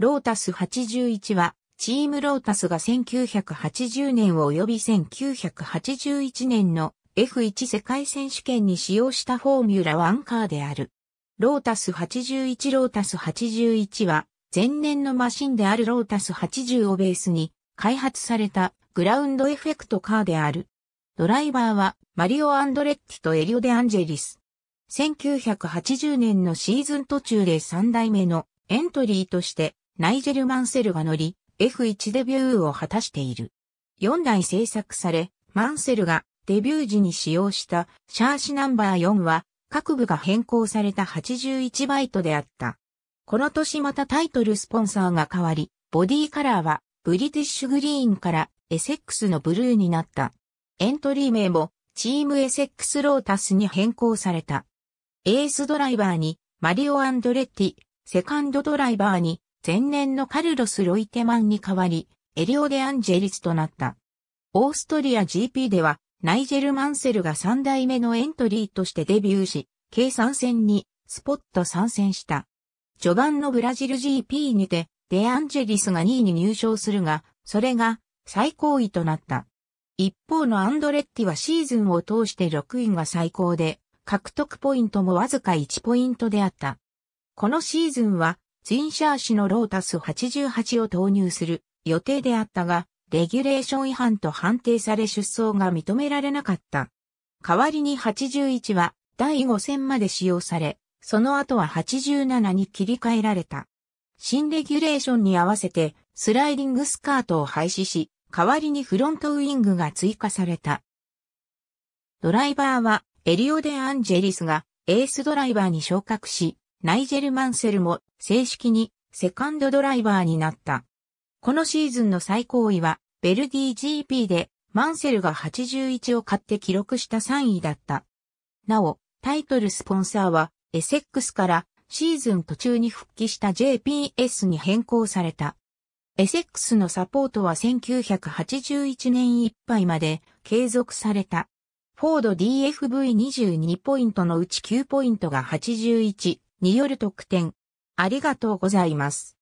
ロータス81は、チームロータスが1980年及び1981年の F1 世界選手権に使用したフォーミュラ1カーである。ロータス81ロータス81は、前年のマシンであるロータス80をベースに開発されたグラウンドエフェクトカーである。ドライバーはマリオ・アンドレッティとエリオ・デ・アンジェリス。1980年のシーズン途中で3代目のエントリーとしてナイジェル・マンセルが乗り、F1 デビューを果たしている。4台製作され、マンセルがデビュー時に使用したシャーシナンバー4は各部が変更された81バイトであった。この年またタイトルスポンサーが変わり、ボディカラーはブリティッシュグリーンからエセックスのブルーになった。エントリー名もチームエセックスロータスに変更された。エースドライバーにマリオ・アンドレッティ、セカンドドライバーに前年のカルロス・ロイテマンに代わり、エリオ・デ・アンジェリスとなった。オーストリア GP では、ナイジェル・マンセルが3代目のエントリーとしてデビューし、計3戦にスポット参戦した。序盤のブラジル GP にて、デ・アンジェリスが2位に入賞するが、それが最高位となった。一方のアンドレッティはシーズンを通して6位が最高で、獲得ポイントもわずか1ポイントであった。このシーズンはツインシャー氏のロータス88を投入する予定であったが、レギュレーション違反と判定され出走が認められなかった。代わりに81は第5戦まで使用され、その後は87に切り替えられた。新レギュレーションに合わせてスライディングスカートを廃止し、代わりにフロントウィングが追加された。ドライバーはエリオデ・アンジェリスがエースドライバーに昇格し、ナイジェル・マンセルも正式にセカンドドライバーになった。このシーズンの最高位は、ベルディ GP で、マンセルが81を買って記録した3位だった。なお、タイトルスポンサーは、エセックスからシーズン途中に復帰した JPS に変更された。エセックスのサポートは1981年いっぱいまで継続された。フォード DFV22 ポイントのうち9ポイントが81による得点、ありがとうございます。